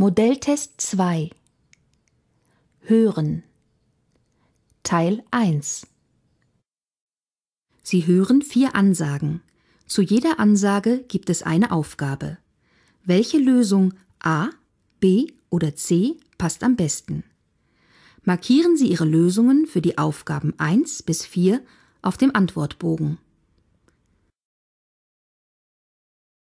Modelltest 2 Hören Teil 1 Sie hören vier Ansagen. Zu jeder Ansage gibt es eine Aufgabe. Welche Lösung A, B oder C passt am besten? Markieren Sie Ihre Lösungen für die Aufgaben 1 bis 4 auf dem Antwortbogen.